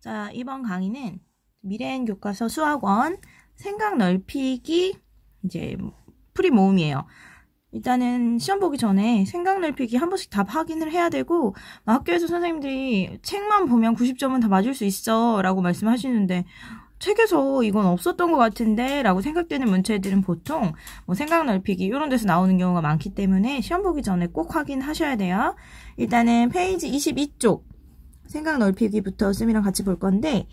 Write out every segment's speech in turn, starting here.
자, 이번 강의는 미래엔 교과서 수학원 생각 넓히기 이제 풀이 모음이에요. 일단은 시험 보기 전에 생각 넓히기 한 번씩 답 확인을 해야 되고 뭐 학교에서 선생님들이 책만 보면 90점은 다 맞을 수 있어 라고 말씀하시는데 책에서 이건 없었던 것 같은데 라고 생각되는 문제들은 보통 뭐 생각 넓히기 이런 데서 나오는 경우가 많기 때문에 시험 보기 전에 꼭 확인하셔야 돼요. 일단은 페이지 22쪽 생각 넓히기부터 쌤이랑 같이 볼 건데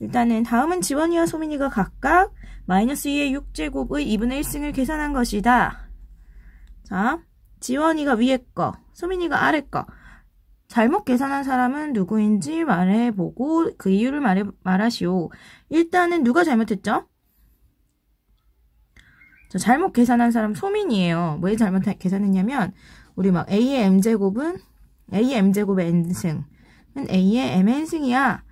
일단은 다음은 지원이와 소민이가 각각 마이너스 2의 6제곱의 2분의 1승을 계산한 것이다. 자, 지원이가 위에 거, 소민이가 아래 거. 잘못 계산한 사람은 누구인지 말해보고 그 이유를 말해, 말하시오. 일단은 누가 잘못했죠? 자, 잘못 계산한 사람 소민이에요. 왜 잘못 계산했냐면 우리 막 A의 M제곱은 A의 M제곱의 N승 A의 M의 승이야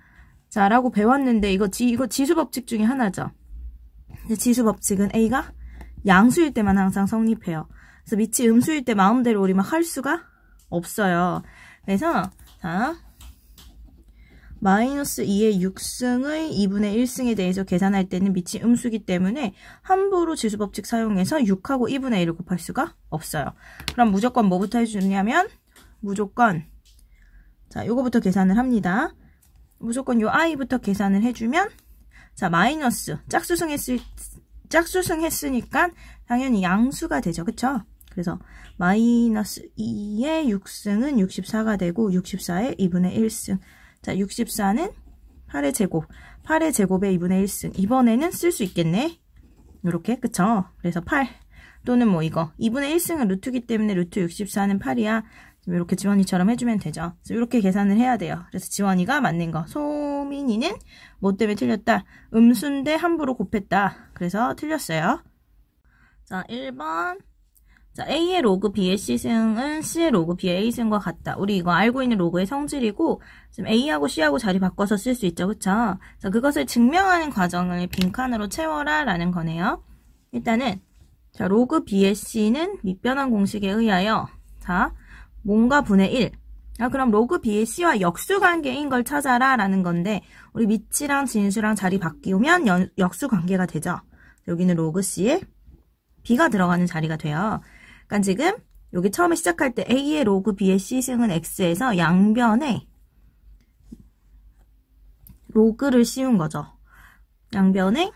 자, 라고 배웠는데 이거 지, 이거 지수 법칙 중에 하나죠. 지수 법칙은 A가 양수일 때만 항상 성립해요. 그래서 밑이 음수일 때 마음대로 우리 막 할 수가 없어요. 그래서 자, 마이너스 2의 6승의 2분의 1승에 대해서 계산할 때는 밑이 음수기 때문에 함부로 지수법칙 사용해서 6하고 2분의 1을 곱할 수가 없어요. 그럼 무조건 뭐부터 해주냐면 무조건 자, 요거부터 계산을 합니다. 무조건 요 i부터 계산을 해주면 자, 마이너스 짝수승 했을 짝수승 했으니까 당연히 양수가 되죠. 그쵸? 그래서 마이너스 2의 6승은 64가 되고 64의 2분의 1승 자 64는 8의 제곱 8의 제곱의 2분의 1승 이번에는 쓸 수 있겠네 이렇게 그쵸 그래서 8 또는 뭐 이거 2분의 1승은 루트기 때문에 루트 64는 8이야 이렇게 지원이처럼 해주면 되죠. 그래서 이렇게 계산을 해야 돼요. 그래서 지원이가 맞는 거. 소민이는 뭐 때문에 틀렸다? 음순대 함부로 곱했다. 그래서 틀렸어요. 자, 1번. 자, A의 로그 B의 C승은 C의 로그 B의 A승과 같다. 우리 이거 알고 있는 로그의 성질이고, 지금 A하고 C하고 자리 바꿔서 쓸 수 있죠. 그쵸? 자, 그것을 증명하는 과정을 빈칸으로 채워라. 라는 거네요. 일단은, 자, 로그 B의 C는 밑변환 공식에 의하여, 자, 뭔가 분의 1. 아, 그럼 로그 b의 c와 역수관계인 걸 찾아라 라는 건데 우리 밑이랑 진수랑 자리 바뀌면 연, 역수관계가 되죠. 여기는 로그 c에 b가 들어가는 자리가 돼요. 그러니까 지금 여기 처음에 시작할 때 a의 로그 b의 c승은 x에서 양변에 로그를 씌운 거죠. 양변에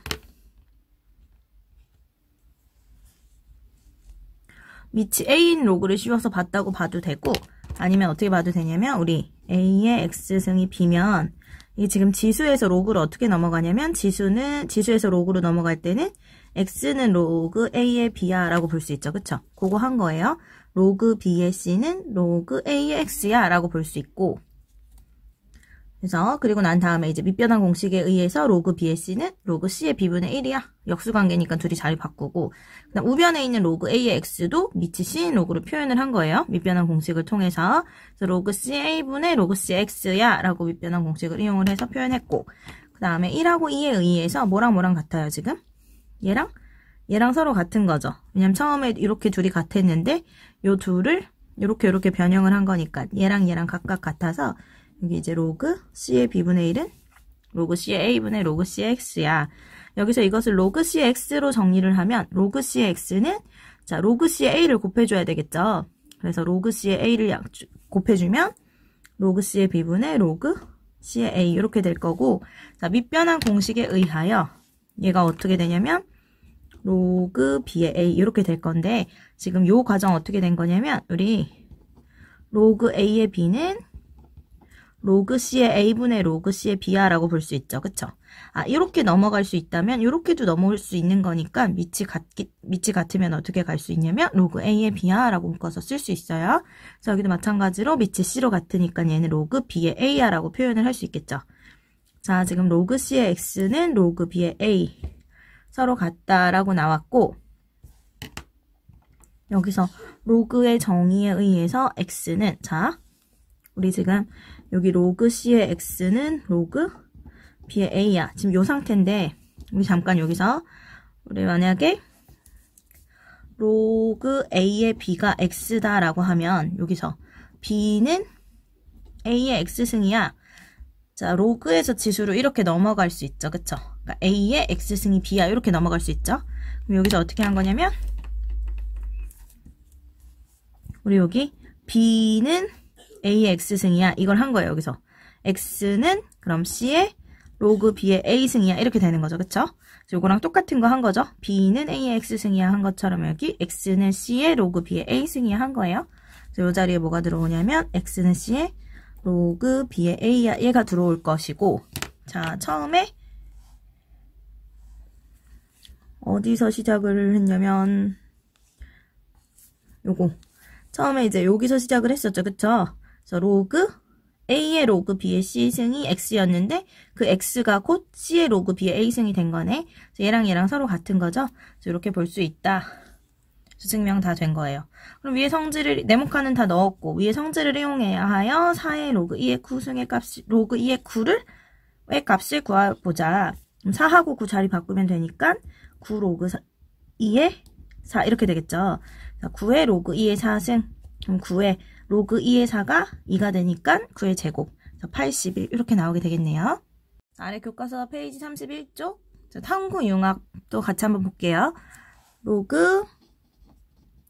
위치 A인 로그를 씌워서 봤다고 봐도 되고 아니면 어떻게 봐도 되냐면 우리 A의 X승이 B면 이게 지금 지수에서 로그를 어떻게 넘어가냐면 지수는 지수에서 로그로 넘어갈 때는 X는 로그 A의 B야 라고 볼 수 있죠. 그쵸? 그거 한 거예요. 로그 B의 C는 로그 A의 X야 라고 볼 수 있고 그래서 그리고 난 다음에 이제 밑변환 공식에 의해서 로그 b c 는 로그 c의 비분의 1이야. 역수관계니까 둘이 자리 바꾸고 그다음 우변에 있는 로그 a의 x도 밑이 c인 로그로 표현을 한 거예요. 밑변환 공식을 통해서 그래서 로그 c a분의 로그 c x야 라고 밑변환 공식을 이용을 해서 표현했고 그 다음에 1하고 2에 의해서 뭐랑 뭐랑 같아요 지금? 얘랑? 얘랑 서로 같은 거죠. 왜냐면 처음에 이렇게 둘이 같았는데 요 둘을 이렇게 이렇게 변형을 한 거니까 얘랑 얘랑 각각 같아서 여기 이제 로그 C의 B분의 1은 로그 C의 A분의 로그 C의 X야. 여기서 이것을 로그 C의 X로 정리를 하면 로그 C의 X는 자 로그 C의 A를 곱해줘야 되겠죠. 그래서 로그 C의 A를 곱해주면 로그 C의 B분의 로그 C의 A 이렇게 될 거고 자 밑변한 공식에 의하여 얘가 어떻게 되냐면 로그 B의 A 이렇게 될 건데 지금 요 과정 어떻게 된 거냐면 우리 로그 A의 B는 로그 C의 A분의 로그 C의 b 하라고볼 수 있죠. 그쵸? 아, 이렇게 넘어갈 수 있다면 이렇게도 넘어올 수 있는 거니까 밑이 같 밑이 같으면 어떻게 갈 수 있냐면 로그 A의 b 하라고 묶어서 쓸 수 있어요. 그래서 여기도 마찬가지로 밑이 C로 같으니까 얘는 로그 B의 a 하라고 표현을 할 수 있겠죠. 자, 지금 로그 C의 X는 로그 B의 A 서로 같다라고 나왔고 여기서 로그의 정의에 의해서 X는 자, 우리 지금 여기 로그 C의 X는 로그 B의 A야. 지금 이 상태인데 우리 잠깐 여기서 우리 만약에 로그 A의 B가 X다 라고 하면 여기서 B는 A의 X승이야. 자, 로그에서 지수로 이렇게 넘어갈 수 있죠. 그쵸? 그러니까 A의 X승이 B야. 이렇게 넘어갈 수 있죠. 그럼 여기서 어떻게 한 거냐면 우리 여기 B는 AX승이야. 이걸 한 거예요, 여기서. X는 그럼 C의 로그 B의 A승이야. 이렇게 되는 거죠. 그쵸? 요거랑 똑같은 거 한 거죠. B는 AX승이야 한 것처럼 여기 X는 C의 로그 B의 A승이야 한 거예요. 그래서 이 자리에 뭐가 들어오냐면 X는 C의 로그 B의 A야. 얘가 들어올 것이고 자, 처음에 어디서 시작을 했냐면 요거 처음에 이제 여기서 시작을 했었죠. 그쵸? 그래서 로그 A의 로그 B의 C승이 X였는데 그 X가 곧 C의 로그 B의 A승이 된 거네. 얘랑 얘랑 서로 같은 거죠. 이렇게 볼 수 있다. 증명 다 된 거예요. 그럼 위에 성질을 네모칸은 다 넣었고 위에 성질을 이용해야 하여 4의 로그 2의 9승의 값이 로그 2의 9를 의 값을 구해보자. 4하고 9 자리 바꾸면 되니까 9 로그 4, 2의 4 이렇게 되겠죠. 9의 로그 2의 4승 그럼 9의 로그 2의 4가 2가 되니까 9의 제곱. 81 이렇게 나오게 되겠네요. 아래 교과서 페이지 31쪽 탐구 융합도 같이 한번 볼게요. 로그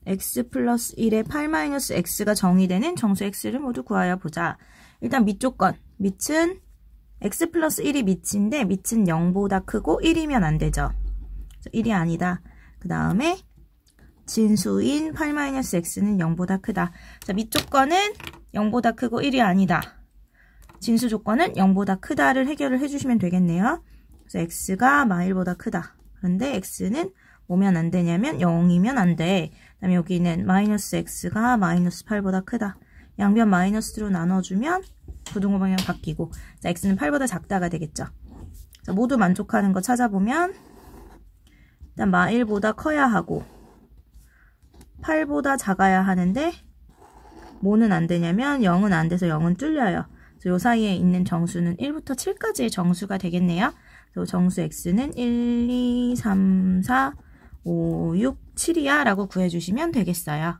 x 플러스 1에8 마이너스 x가 정의되는 정수 x를 모두 구하여 보자. 일단 밑쪽 건 밑은 x 플러스 1이 밑인데 밑은 0보다 크고 1이면 안 되죠. 1이 아니다. 그 다음에 진수인 8-x는 0보다 크다. 자, 밑쪽 거는 0보다 크고 1이 아니다. 진수 조건은 0보다 크다를 해결을 해주시면 되겠네요. 그래서 x가 마일보다 크다. 그런데 x는 뭐면 안 되냐면 0이면 안 돼. 그 다음에 여기는 마이너스 x가 마이너스 8보다 크다. 양변 마이너스로 나눠주면 부등호 방향 바뀌고 자, x는 8보다 작다가 되겠죠. 자, 모두 만족하는 거 찾아보면 일단 마일보다 커야 하고 8보다 작아야 하는데 뭐는 안 되냐면 0은 안 돼서 0은 뚫려요. 요 사이에 있는 정수는 1부터 7까지의 정수가 되겠네요. 그래서 정수 x는 1, 2, 3, 4, 5, 6, 7이야 라고 구해주시면 되겠어요.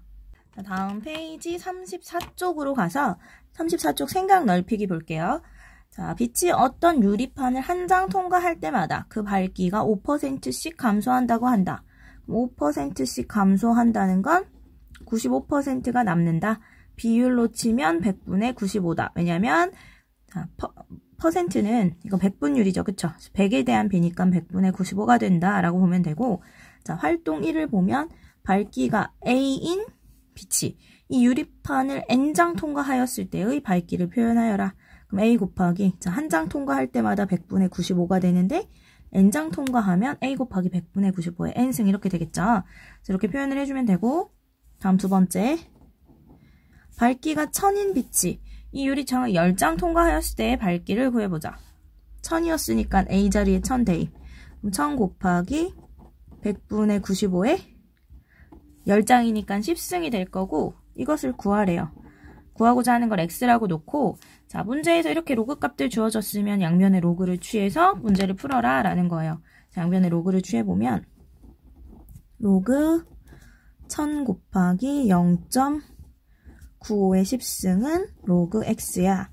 다음 페이지 34쪽으로 가서 34쪽 생각 넓히기 볼게요. 자, 빛이 어떤 유리판을 한 장 통과할 때마다 그 밝기가 5%씩 감소한다고 한다. 5%씩 감소한다는 건 95%가 남는다. 비율로 치면 100분의 95다. 왜냐면 자, 퍼, 센트는 이거 100분율이죠. 그쵸? 100에 대한 비니까 100분의 95가 된다라고 보면 되고 자, 활동 1을 보면 밝기가 A인 빛이 이 유리판을 N장 통과하였을 때의 밝기를 표현하여라. 그럼 A 곱하기 자, 한 장 통과할 때마다 100분의 95가 되는데 n장 통과하면 a 곱하기 100분의 95의 n승 이렇게 되겠죠. 이렇게 표현을 해주면 되고 다음 두 번째 밝기가 1 0 0 0인 빛이 이 유리창을 10장 통과하였을 때의 밝기를 구해보자. 1 0 0 0이었으니까 a 자리에 1000 대입 그럼 1000 곱하기 100분의 9 5의 10장이니까 10승이 될 거고 이것을 구하래요. 구하고자 하는 걸 x라고 놓고 자 문제에서 이렇게 로그 값들 주어졌으면 양면의 로그를 취해서 문제를 풀어라 라는 거예요. 자, 양면의 로그를 취해보면 로그 1000 곱하기 0.95의 10승은 로그 x야.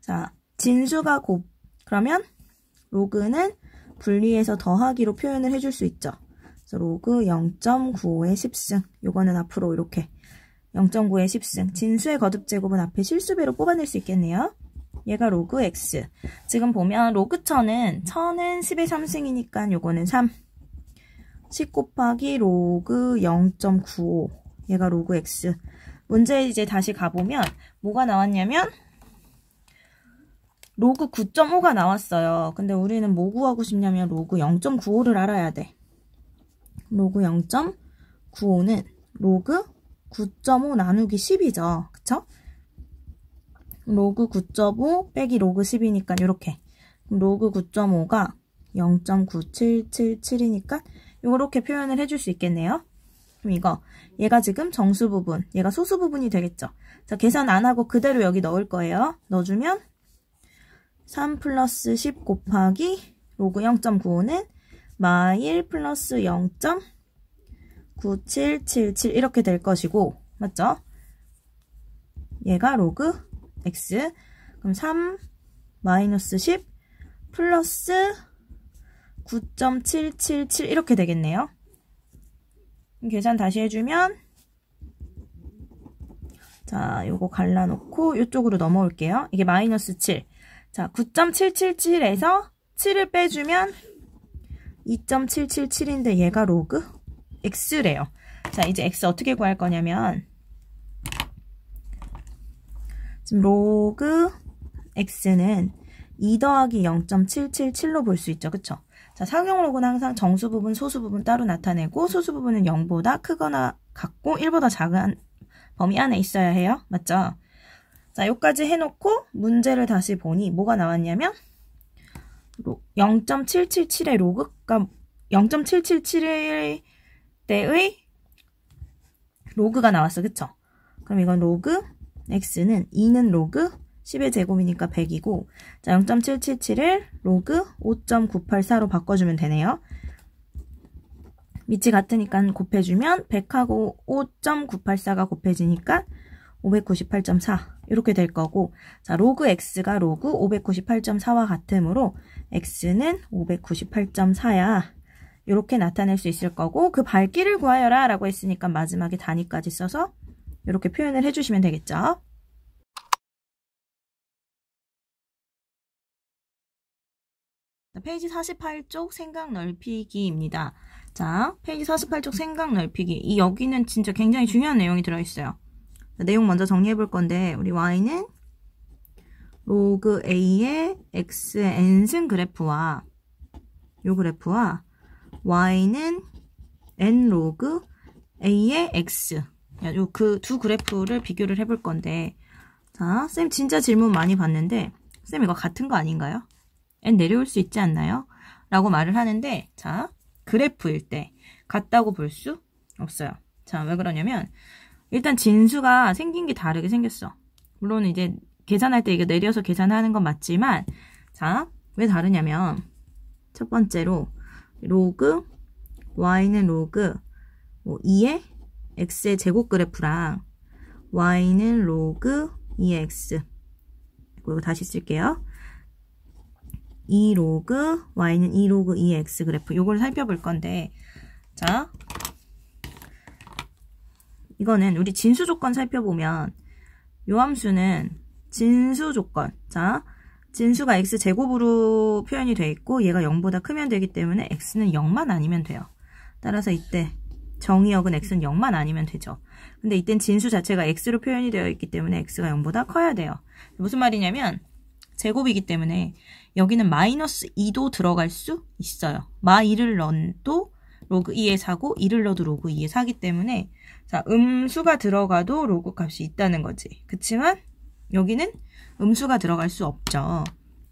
자 진수가 곱 그러면 로그는 분리해서 더하기로 표현을 해줄 수 있죠. 로그 0.95의 10승. 요거는 앞으로 이렇게 0 9에 10승, 진수의 거듭 제곱은 앞에 실수배로 뽑아낼 수 있겠네요. 얘가 로그 x. 지금 보면 로그 천은 천은 10의 3승이니까 요거는 3. 10 곱하기 로그 0.95. 얘가 로그 x. 문제 이제 다시 가보면 뭐가 나왔냐면 로그 9.5가 나왔어요. 근데 우리는 뭐 구하고 싶냐면 로그 0.95를 알아야 돼. 로그 0.95는 로그 9.5 나누기 10이죠. 그쵸? 로그 9.5 빼기 로그 10이니까 이렇게 로그 9.5가 0.9777이니까 이렇게 표현을 해줄 수 있겠네요. 그럼 이거 얘가 지금 정수 부분, 얘가 소수 부분이 되겠죠. 자 계산 안 하고 그대로 여기 넣을 거예요. 넣어주면 3 플러스 10 곱하기 로그 0.95는 마일 플러스 0. 9, 7, 7, 7 이렇게 될 것이고 맞죠? 얘가 로그 x 그럼 3 마이너스 10 플러스 9.777 이렇게 되겠네요. 계산 다시 해주면 자, 요거 갈라놓고 이쪽으로 넘어올게요. 이게 마이너스 7. 자, 9.777에서 7을 빼주면 2.777인데 얘가 로그? x래요. 자, 이제 x 어떻게 구할 거냐면 지금 로그 x는 2 더하기 0.777로 볼 수 있죠. 그쵸? 자, 상용 로그는 항상 정수 부분, 소수 부분 따로 나타내고 소수 부분은 0보다 크거나 같고 1보다 작은 범위 안에 있어야 해요. 맞죠? 자, 여기까지 해놓고 문제를 다시 보니 뭐가 나왔냐면 0.777의 로그가 0.777의 때의 로그가 나왔어. 그쵸? 그럼 이건 로그 x는 2는 로그 10의 제곱이니까 100이고 자 0.777을 로그 5.984로 바꿔주면 되네요. 밑이 같으니까 곱해주면 100하고 5.984가 곱해지니까 598.4 이렇게 될 거고 자 로그 x가 로그 598.4와 같으므로 x는 598.4야 이렇게 나타낼 수 있을 거고 그 밝기를 구하여라 라고 했으니까 마지막에 단위까지 써서 이렇게 표현을 해주시면 되겠죠. 페이지 48쪽 생각 넓히기입니다. 자, 페이지 48쪽 생각 넓히기. 이 여기는 진짜 굉장히 중요한 내용이 들어있어요. 내용 먼저 정리해 볼 건데 우리 y는 로그 a의 x n승 그래프와 요 그래프와 y는 n 로그 a의 x 그 두 그래프를 비교를 해볼 건데 자, 쌤 진짜 질문 많이 받는데쌤 이거 같은 거 아닌가요? n 내려올 수 있지 않나요? 라고 말을 하는데 자, 그래프일 때 같다고 볼 수 없어요. 자, 왜 그러냐면 일단 진수가 생긴 게 다르게 생겼어. 물론 이제 계산할 때 이게 내려서 계산하는 건 맞지만 자, 왜 다르냐면 첫 번째로 로그 y는 로그 뭐 2의 x의 제곱 그래프랑 y는 로그 2x 그리고 다시 쓸게요. 2 로그 y는 2 로그 2x 그래프 요걸 살펴볼 건데 자 이거는 우리 진수 조건 살펴보면 요 함수는 진수 조건 자 진수가 x제곱으로 표현이 돼 있고 얘가 0보다 크면 되기 때문에 x는 0만 아니면 돼요. 따라서 이때 정의역은 x는 0만 아니면 되죠. 근데 이땐 진수 자체가 x로 표현이 되어 있기 때문에 x가 0보다 커야 돼요. 무슨 말이냐면 제곱이기 때문에 여기는 마이너스 2도 들어갈 수 있어요. 마 2를 넣어도 로그 2에 4고 2를 넣어도 로그 2에 4기 때문에 자 음수가 들어가도 로그 값이 있다는 거지. 그치만 여기는 음수가 들어갈 수 없죠.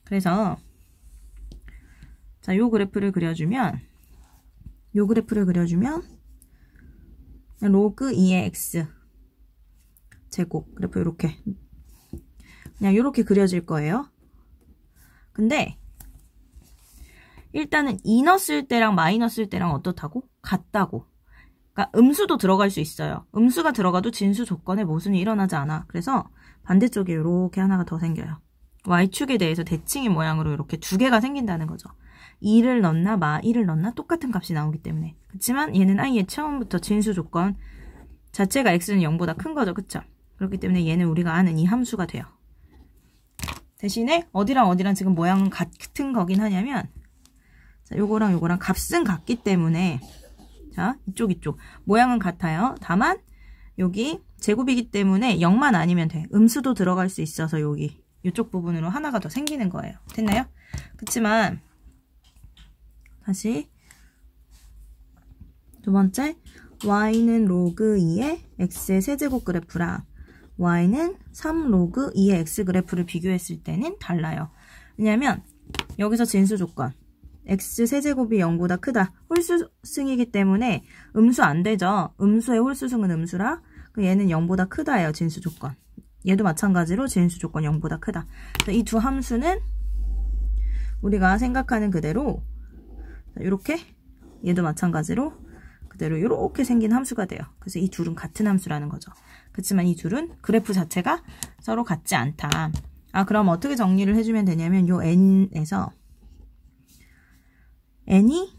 그래서 자, 요 그래프를 그려주면 요 그래프를 그려주면 로그 2의 x 제곱 그래프 이렇게 그냥 이렇게 그려질 거예요. 근데 일단은 이너쓸 때랑 마이너쓸 때랑 어떻다고? 같다고. 그러니까 음수도 들어갈 수 있어요. 음수가 들어가도 진수 조건에 모순이 일어나지 않아. 그래서 반대쪽에 이렇게 하나가 더 생겨요. Y축에 대해서 대칭의 모양으로 이렇게 두 개가 생긴다는 거죠. 2를 넣나 마 1을 넣나 똑같은 값이 나오기 때문에 그렇지만 얘는 아예 처음부터 진수 조건 자체가 x는 0보다 큰 거죠. 그렇죠? 그렇기 때문에 얘는 우리가 아는 이 함수가 돼요. 대신에 어디랑 어디랑 지금 모양은 같은 거긴 하냐면 자, 요거랑 요거랑 값은 같기 때문에 자 이쪽 이쪽 모양은 같아요. 다만 여기 제곱이기 때문에 0만 아니면 돼. 음수도 들어갈 수 있어서 여기 이쪽 부분으로 하나가 더 생기는 거예요. 됐나요? 그렇지만 다시 두 번째 y는 로그 2의 x의 세제곱 그래프랑 y는 3 로그 2의 x 그래프를 비교했을 때는 달라요. 왜냐하면 여기서 진수 조건 x세제곱이 0보다 크다. 홀수승이기 때문에 음수 안 되죠. 음수의 홀수승은 음수라 그 얘는 0보다 크다예요. 진수 조건. 얘도 마찬가지로 진수 조건 0보다 크다. 이 두 함수는 우리가 생각하는 그대로 이렇게 얘도 마찬가지로 그대로 이렇게 생긴 함수가 돼요. 그래서 이 둘은 같은 함수라는 거죠. 그렇지만 이 둘은 그래프 자체가 서로 같지 않다. 아 그럼 어떻게 정리를 해주면 되냐면 요 n에서 any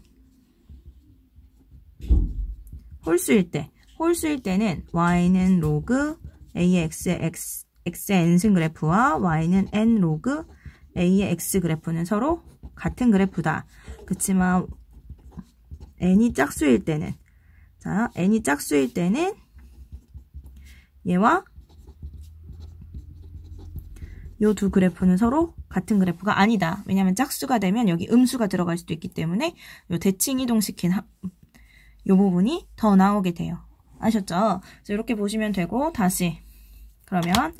홀수일 때 홀수일 때는 y는 로그 ax의 x, x n승 그래프와 y는 n 로그 a의 x 그래프는 서로 같은 그래프다. 그렇지만 n이 짝수일 때는 자 n이 짝수일 때는 얘와 요 두 그래프는 서로 같은 그래프가 아니다. 왜냐하면 짝수가 되면 여기 음수가 들어갈 수도 있기 때문에 요 대칭 이동시킨 합, 요 부분이 더 나오게 돼요. 아셨죠? 그래서 이렇게 보시면 되고 다시 그러면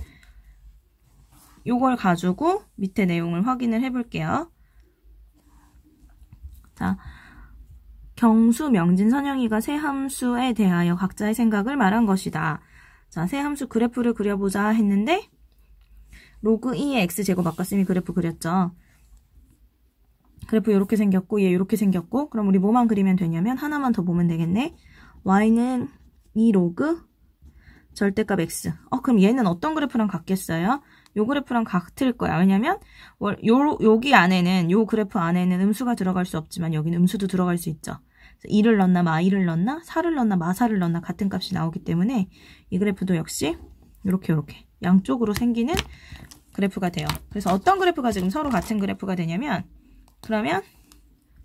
이걸 가지고 밑에 내용을 확인을 해볼게요. 자, 경수, 명진, 선영이가 세 함수에 대하여 각자의 생각을 말한 것이다. 자, 세 함수 그래프를 그려보자 했는데 로그 2의 e x제곱 아까 쌤이 그래프 그렸죠. 그래프 이렇게 생겼고 얘 이렇게 생겼고 그럼 우리 뭐만 그리면 되냐면 하나만 더 보면 되겠네. y는 2 로그 절대값 x. 어 그럼 얘는 어떤 그래프랑 같겠어요? 요 그래프랑 같을 거야. 왜냐면 요 여기 안에는 요 그래프 안에는 음수가 들어갈 수 없지만 여기는 음수도 들어갈 수 있죠. 2를 넣나 마이를 넣나 4를 넣나 마사를 넣나 같은 값이 나오기 때문에 이 그래프도 역시 이렇게 이렇게 양쪽으로 생기는 그래프가 돼요. 그래서 어떤 그래프가 지금 서로 같은 그래프가 되냐면 그러면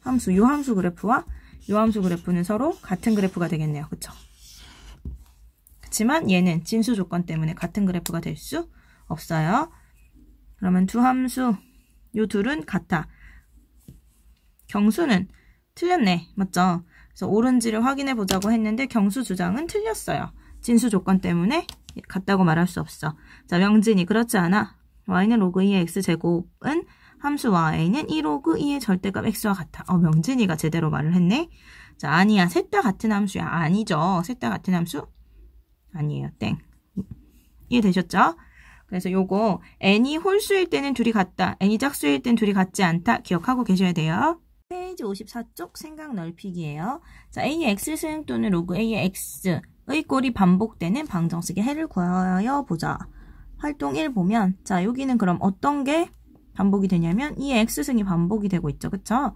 함수, 요 함수 그래프와 요 함수 그래프는 서로 같은 그래프가 되겠네요. 그쵸? 그렇지만 얘는 진수 조건 때문에 같은 그래프가 될 수 없어요. 그러면 두 함수, 요 둘은 같아. 경수는 틀렸네. 맞죠? 그래서 옳은지를 확인해 보자고 했는데 경수 주장은 틀렸어요. 진수 조건 때문에 같다고 말할 수 없어. 자, 명진이 그렇지 않아. y는 로그 2의 x제곱은 함수 y는 1로그 2의 절대값 x와 같아. 어, 명진이가 제대로 말을 했네. 자, 아니야. 셋 다 같은 함수야. 아니죠. 셋 다 같은 함수? 아니에요. 땡. 이해되셨죠? 그래서 요거 n이 홀수일 때는 둘이 같다. n이 짝수일 땐 둘이 같지 않다. 기억하고 계셔야 돼요. 페이지 54쪽 생각 넓히기예요. 자, a의 x 수행 또는 로그 a의 x의 꼴이 반복되는 방정식의 해를 구하여 보자. 활동 1 보면 자 여기는 그럼 어떤 게 반복이 되냐면 이 x승이 반복이 되고 있죠. 그쵸?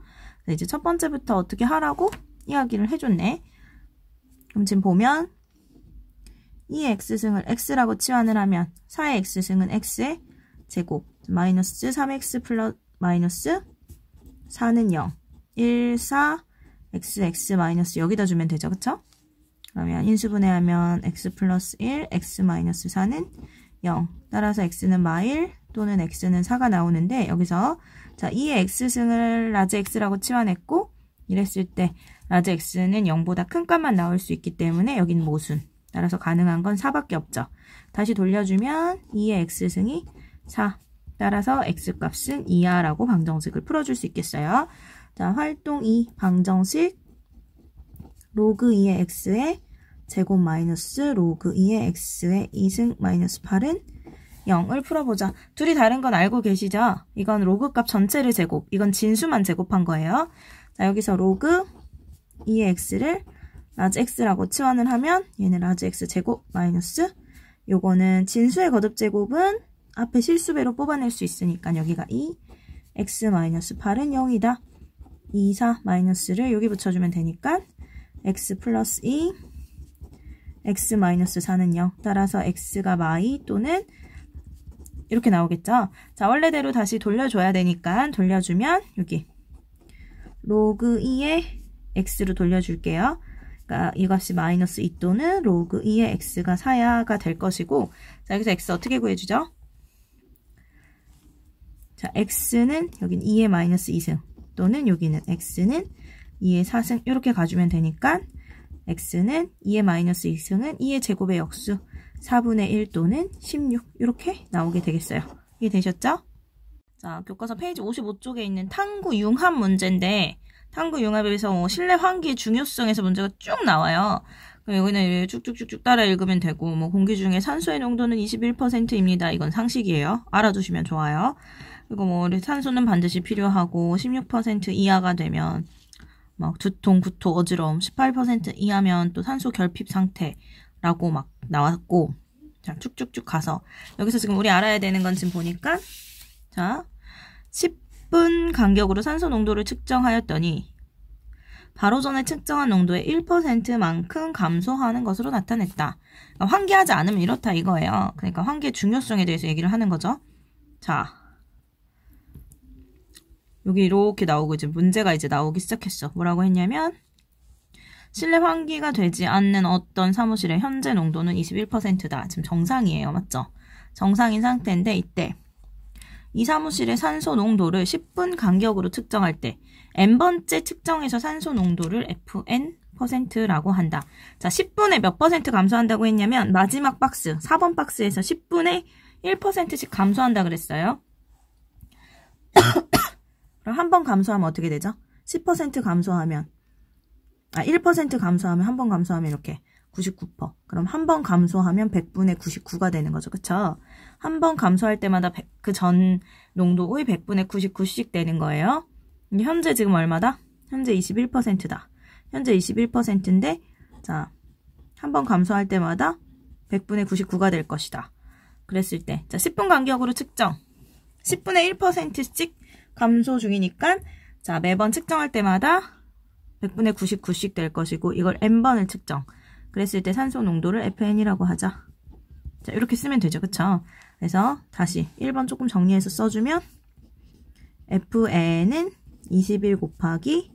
이제 첫 번째부터 어떻게 하라고 이야기를 해줬네. 그럼 지금 보면 이 x승을 x라고 치환을 하면 4의 x승은 x의 제곱 마이너스 3x 플러스 마이너스 4는 0 1, 4, x, x 마이너스 여기다 주면 되죠. 그쵸? 그러면 인수분해하면 x 플러스 1, x 마이너스 4는 0. 따라서 x는 마일 또는 x는 4가 나오는데 여기서 자이의 x승을 라지 x라고 치환했고 이랬을 때 라지 x는 0보다 큰 값만 나올 수 있기 때문에 여긴 모순. 따라서 가능한 건 4밖에 없죠. 다시 돌려주면 2의 x승이 4. 따라서 x값은 2야라고 방정식을 풀어줄 수 있겠어요. 자, 활동 2 방정식 로그 2의 x에 제곱 마이너스 로그 2의 x의 2승 마이너스 8은 0을 풀어보자. 둘이 다른 건 알고 계시죠? 이건 로그 값 전체를 제곱, 이건 진수만 제곱한 거예요. 자, 여기서 로그 2의 x를 라지 x라고 치환을 하면 얘는 라지 x 제곱 마이너스 요거는 진수의 거듭 제곱은 앞에 실수배로 뽑아낼 수 있으니까 여기가 2, x 마이너스 8은 0이다. 2, 4 마이너스를 여기 붙여주면 되니까 x 플러스 2 x-4는요. 따라서 x가 마이 또는 이렇게 나오겠죠. 자, 원래대로 다시 돌려줘야 되니까 돌려주면 여기 로그 2의 x로 돌려줄게요. 그러니까 이것이 마이너스 2 또는 로그 2의 x가 4야가 될 것이고 자, 여기서 x 어떻게 구해주죠? 자, x는 여긴 2의 마이너스 2승 또는 여기는 x는 2의 4승 이렇게 가주면 되니까 x는 2의 마이너스 2승은 2의 제곱의 역수 4분의 1 또는 16 이렇게 나오게 되겠어요. 이해되셨죠? 자, 교과서 페이지 55쪽에 있는 탕구 융합 문제인데 탕구 융합에서 실내 환기의 중요성에서 문제가 쭉 나와요. 그럼 여기는 쭉쭉쭉쭉 따라 읽으면 되고 뭐 공기 중에 산소의 농도는 21%입니다. 이건 상식이에요. 알아두시면 좋아요. 그리고 뭐 산소는 반드시 필요하고 16% 이하가 되면 막 두통, 구토, 어지러움 18% 이하면 또 산소 결핍 상태라고 막 나왔고 자 쭉쭉쭉 가서 여기서 지금 우리 알아야 되는 건 지금 보니까 자 10분 간격으로 산소 농도를 측정하였더니 바로 전에 측정한 농도의 1%만큼 감소하는 것으로 나타냈다. 그러니까 환기하지 않으면 이렇다 이거예요. 그러니까 환기의 중요성에 대해서 얘기를 하는 거죠. 자, 여기 이렇게 나오고 이제 문제가 이제 나오기 시작했어 뭐라고 했냐면 실내 환기가 되지 않는 어떤 사무실의 현재 농도는 21%다. 지금 정상이에요. 맞죠? 정상인 상태인데 이때 이 사무실의 산소 농도를 10분 간격으로 측정할 때 n번째 측정에서 산소 농도를 fn 라고 한다. 자, 10분에 몇 퍼센트 감소한다고 했냐면 마지막 박스, 4번 박스에서 10분에 1%씩 감소한다 그랬어요. 그럼 한 번 감소하면 어떻게 되죠? 10% 감소하면 아1% 감소하면 한 번 감소하면 이렇게 99% 그럼 한 번 감소하면 100분의 99가 되는 거죠. 그쵸? 한 번 감소할 때마다 그 전 농도의 100분의 99씩 되는 거예요. 현재 지금 얼마다? 현재 21%다. 현재 21%인데 자, 한 번 감소할 때마다 100분의 99가 될 것이다. 그랬을 때 자, 10분 간격으로 측정. 10분의 1%씩 감소 중이니까 자 매번 측정할 때마다 100분의 99씩 될 것이고 이걸 n번을 측정 그랬을 때 산소 농도를 FN이라고 하자 자 이렇게 쓰면 되죠 그쵸 그래서 다시 1번 조금 정리해서 써주면 FN은 21 곱하기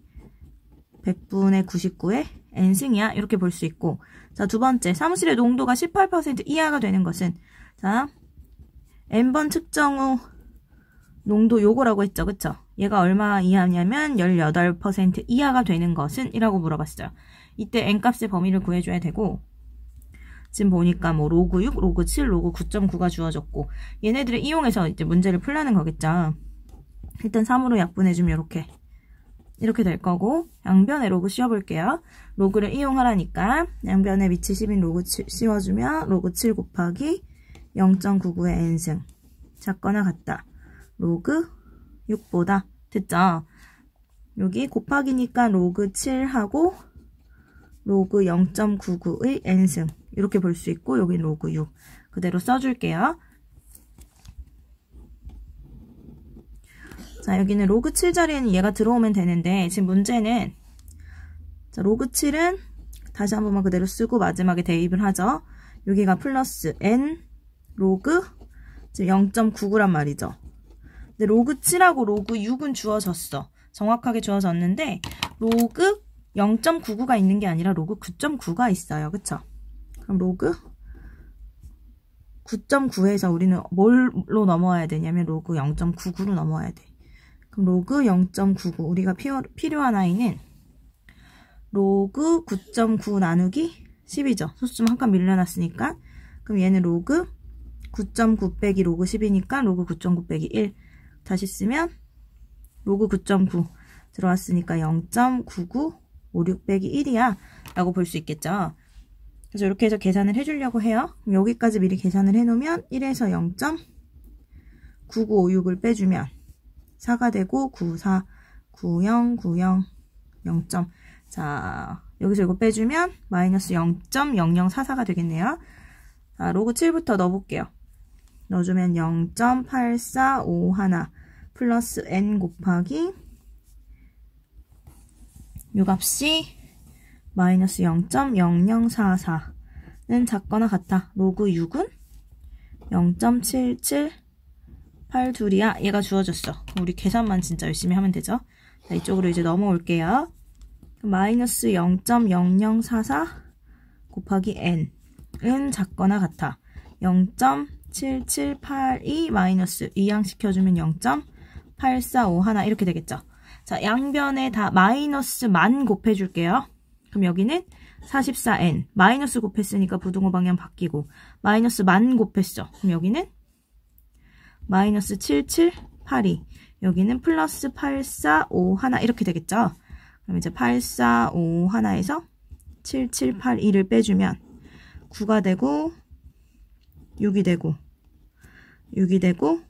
100분의 9 9의 n승이야 이렇게 볼 수 있고 자두 번째 사무실의 농도가 18% 이하가 되는 것은 자 n번 측정 후 농도 요거라고 했죠. 그쵸? 얘가 얼마 이하냐면 18% 이하가 되는 것은? 이라고 물어봤어요. 이때 n값의 범위를 구해줘야 되고 지금 보니까 뭐 로그 6, 로그 7, 로그 9.9가 주어졌고 얘네들을 이용해서 이제 문제를 풀라는 거겠죠. 일단 3으로 약분해주면 이렇게 이렇게 될 거고 양변에 로그 씌워볼게요. 로그를 이용하라니까 양변에 위치 10인 로그 7, 씌워주면 로그 7 곱하기 0.99의 n승 작거나 같다. 로그 6보다 됐죠? 여기 곱하기니까 로그 7하고 로그 0.99의 n승 이렇게 볼 수 있고 여기 로그 6 그대로 써줄게요. 자 여기는 로그 7 자리에는 얘가 들어오면 되는데 지금 문제는 자, 로그 7은 다시 한 번만 그대로 쓰고 마지막에 대입을 하죠. 여기가 플러스 n 로그 0.99란 말이죠. 네, 로그 7하고 로그 6은 주어졌어. 정확하게 주어졌는데 로그 0.99가 있는 게 아니라 로그 9.9가 있어요. 그쵸? 그럼 로그 9.9에서 우리는 뭘로 넘어와야 되냐면 로그 0.99로 넘어와야 돼. 그럼 로그 0.99 우리가 필요한 아이는 로그 9.9 나누기 10이죠. 소수점 한 칸 밀려났으니까 그럼 얘는 로그 9.9 빼기 로그 10이니까 로그 9.9 빼기 1 다시 쓰면 로그 9.9 들어왔으니까 0.9956 빼기 1이야 라고 볼 수 있겠죠. 그래서 이렇게 해서 계산을 해주려고 해요. 여기까지 미리 계산을 해놓으면 1에서 0.9956을 빼주면 4가 되고 94, 90, 90, 0. 자 여기서 이거 빼주면 마이너스 0.0044가 되겠네요. 자, 로그 7부터 넣어볼게요. 넣어주면 0.8451 플러스 n 곱하기 유값이 마이너스 0.0044는 작거나 같아. 로그 6은 0.7782야. 얘가 주어졌어. 우리 계산만 진짜 열심히 하면 되죠. 자, 이쪽으로 이제 넘어올게요. 마이너스 0.0044 곱하기 n은 작거나 같아. 0. 7782 마이너스 2양시켜주면 0.845 하나 이렇게 되겠죠. 자, 양변에 다 마이너스 만 곱해줄게요. 그럼 여기는 44n 마이너스 곱했으니까 부등호 방향 바뀌고 마이너스 만 곱했죠. 그럼 여기는 마이너스 7782 여기는 플러스 845 하나 이렇게 되겠죠. 그럼 이제 845 하나에서 7782를 빼주면 9가 되고 6이 되고 6이 되고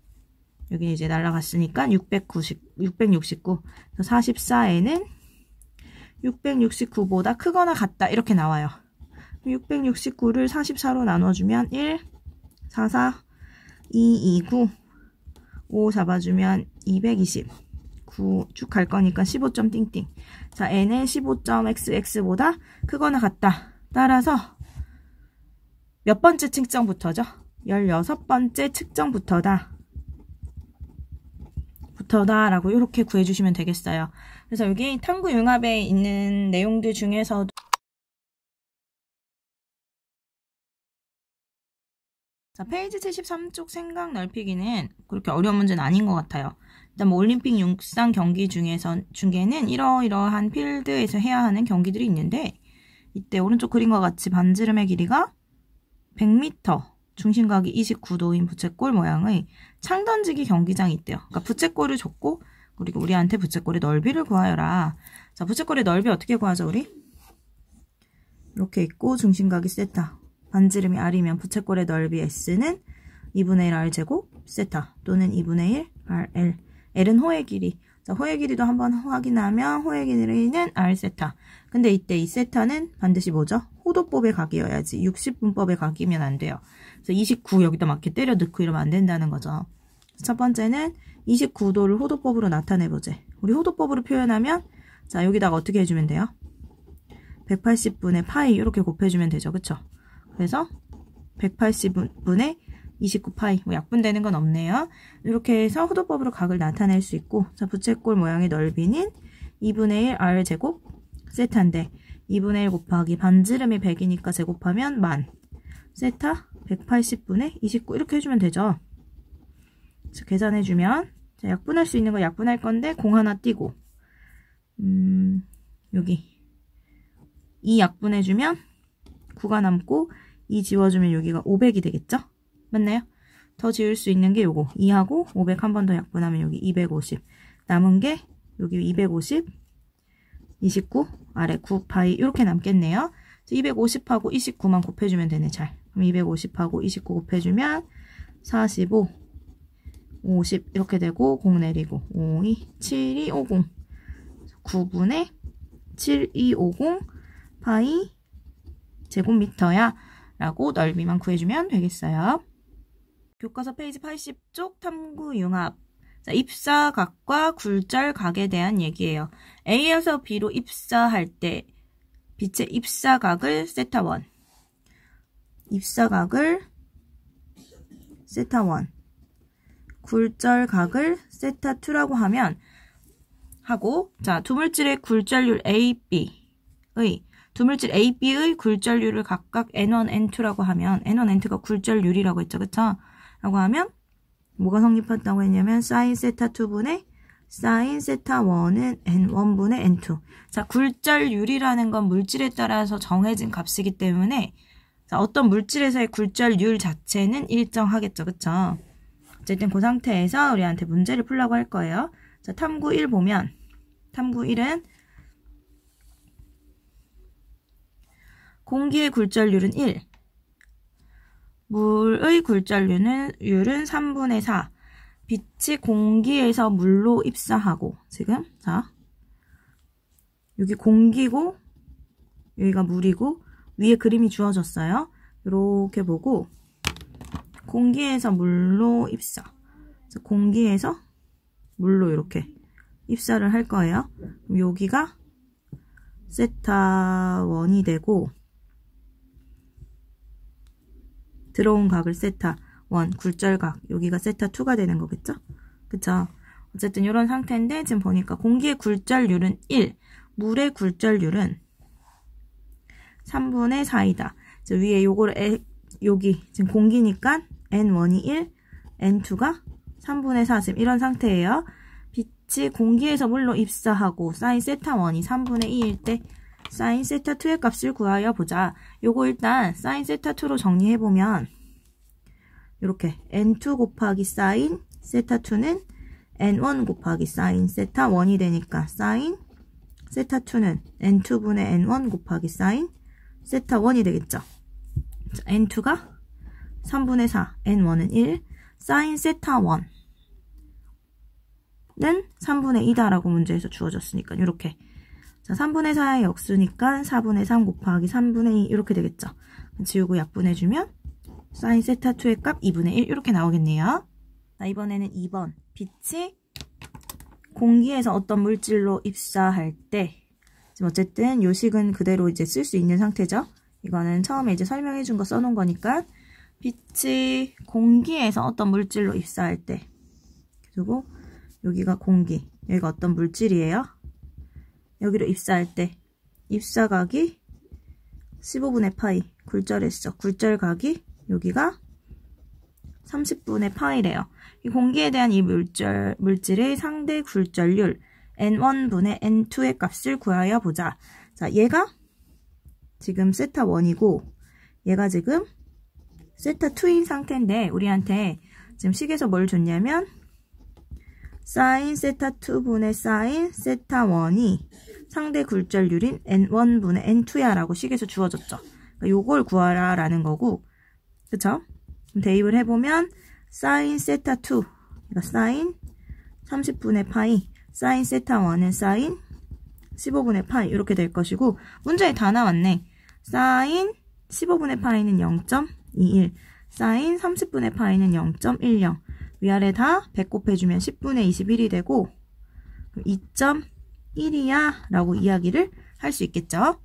여기 이제 날라갔으니까 690, 669 44에는 669보다 크거나 같다 이렇게 나와요 669를 44로 나눠주면 1, 4, 4, 2, 2, 9, 5 잡아주면 220 9 쭉 갈 거니까 15점 띵띵 자 n은 15.xx보다 크거나 같다 따라서 몇 번째 측정부터죠 1 6 번째 측정부터다. 부터다 라고 이렇게 구해주시면 되겠어요. 그래서 여기 탐구융합에 있는 내용들 중에서도 자, 페이지 73쪽 생각 넓히기는 그렇게 어려운 문제는 아닌 것 같아요. 일단 뭐 올림픽 육상 경기 중에서 중에는 이러이러한 필드에서 해야 하는 경기들이 있는데 이때 오른쪽 그림과 같이 반지름의 길이가 100m 중심각이 29도인 부채꼴 모양의 창 던지기 경기장이 있대요. 그러니까 부채꼴을 줬고 그리고 우리한테 부채꼴의 넓이를 구하여라. 자, 부채꼴의 넓이 어떻게 구하죠, 우리? 이렇게 있고 중심각이 세타. 반지름이 r이면 부채꼴의 넓이 s는 2분의 1 r 제곱 세타 또는 2분의 1 rl. l은 호의 길이. 자, 호의 길이도 한번 확인하면 호의 길이는 r 세타. 근데 이때 이 세타는 반드시 뭐죠? 호도법의 각이어야지 60분법의 각이면 안 돼요. 그래서 29 여기다 막 이렇게 때려 넣고 이러면 안 된다는 거죠. 첫 번째는 29도를 호도법으로 나타내보지. 우리 호도법으로 표현하면 자 여기다가 어떻게 해주면 돼요? 180분의 파이 이렇게 곱해주면 되죠. 그쵸? 그래서 180분의 29파이 뭐 약분되는 건 없네요. 이렇게 해서 호도법으로 각을 나타낼 수 있고 자 부채꼴 모양의 넓이는 2분의 1 r 제곱 세타인데 2분의 1 곱하기 반지름이 100이니까 제곱하면 만 세타 180분의 29 이렇게 해주면 되죠. 그 계산해주면 자, 약분할 수 있는 거 약분할 건데 공 하나 띄고 음, 여기 2 약분해주면 9가 남고 2 지워주면 여기가 500이 되겠죠? 맞나요? 더 지울 수 있는 게 요거 2하고 500 한 번 더 약분하면 여기 250 남은 게 여기 250 29 아래 9파이 이렇게 남겠네요. 250하고 29만 곱해주면 되네 잘. 그럼 250하고 29 곱해주면 45, 50 이렇게 되고 0 내리고 52, 7250 9분의 7250 파이 제곱미터야 라고 넓이만 구해주면 되겠어요. 교과서 페이지 80쪽 탐구융합 자, 입사각과 굴절각에 대한 얘기예요. A에서 B로 입사할 때 빛의 입사각을 세타1 입사각을 세타1 굴절각을 세타2라고 하면 하고 자, 두물질의 굴절률 AB의 두물질 AB의 굴절률을 각각 N1, N2라고 하면 N1, N2가 굴절률이라고 했죠. 그렇죠 라고 하면 뭐가 성립했다고 했냐면 사인 세타 2분의 사인 세타 1은 n1분의 n2. 자, 굴절율이라는 건 물질에 따라서 정해진 값이기 때문에 자, 어떤 물질에서의 굴절율 자체는 일정하겠죠. 그쵸? 어쨌든 그 상태에서 우리한테 문제를 풀라고 할 거예요. 자, 탐구 1 보면 탐구 1은 공기의 굴절률은 1, 물의 굴절률은 율은 3분의 4. 빛이 공기에서 물로 입사하고 지금 자 여기 공기고 여기가 물이고 위에 그림이 주어졌어요. 이렇게 보고 공기에서 물로 입사 공기에서 물로 이렇게 입사를 할 거예요. 여기가 세타 1이 되고 들어온 각을 세타 1, 굴절각 여기가 세타 2가 되는 거겠죠? 그쵸? 어쨌든 이런 상태인데 지금 보니까 공기의 굴절률은 1, 물의 굴절률은 3분의 4이다. 위에 요거를 에, 여기 지금 공기니까 N1이 1, N2가 3분의 4 지금 이런 상태예요. 빛이 공기에서 물로 입사하고 사인 세타 1이 3분의 2일 때 사인 세타 2의 값을 구하여 보자. 요거 일단 사인 세타 2로 정리해보면 이렇게 n2 곱하기 사인 세타 2는 n1 곱하기 사인 세타 1이 되니까 사인 세타 2는 n2분의 n1 곱하기 사인 세타 1이 되겠죠. n2가 3분의 4, n1은 1, 사인 세타 1는 3분의 2다라고 문제에서 주어졌으니까 이렇게 자, 3분의 4의 역수니까 4분의 3 곱하기 3분의 2 이렇게 되겠죠. 지우고 약분해주면 사인 세타2의 값 2분의 1 이렇게 나오겠네요. 자, 이번에는 2번. 빛이 공기에서 어떤 물질로 입사할 때 지금 어쨌든 요식은 그대로 이제 쓸 수 있는 상태죠. 이거는 처음에 이제 설명해준 거 써놓은 거니까 빛이 공기에서 어떤 물질로 입사할 때 그리고 여기가 공기 여기가 어떤 물질이에요? 여기로 입사할 때 입사각이 15분의 파이 굴절했죠. 굴절각이 여기가 30분의 파이래요. 이 공기에 대한 이 물질, 물질의 상대 굴절률 n1분의 n2의 값을 구하여 보자. 자, 얘가 지금 세타 1이고 얘가 지금 세타 2인 상태인데 우리한테 지금 식에서 뭘 줬냐면 사인 세타 2분의 사인 세타 1이 상대 굴절률인 n1분의 n2야라고 식에서 주어졌죠. 그 요걸 구하라 라는 거고 그쵸? 대입을 해보면 사인 세타2 그러니까 사인 30분의 파이 사인 세타1은 사인 15분의 파이 이렇게 될 것이고 문제에 다 나왔네. 사인 15분의 파이는 0.21 사인 30분의 파이는 0.10 위아래 다 100 곱해주면 10분의 21이 되고 2. 1이야 라고 이야기를 할 수 있겠죠.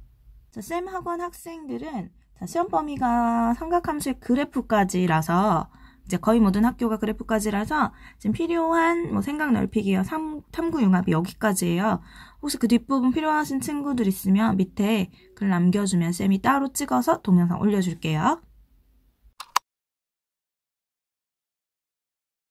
자, 쌤 학원 학생들은 자, 시험 범위가 삼각함수의 그래프까지라서 이제 거의 모든 학교가 그래프까지라서 지금 필요한 뭐 생각 넓히기와 탐구 융합이 여기까지예요. 혹시 그 뒷부분 필요하신 친구들 있으면 밑에 글 남겨주면 쌤이 따로 찍어서 동영상 올려줄게요.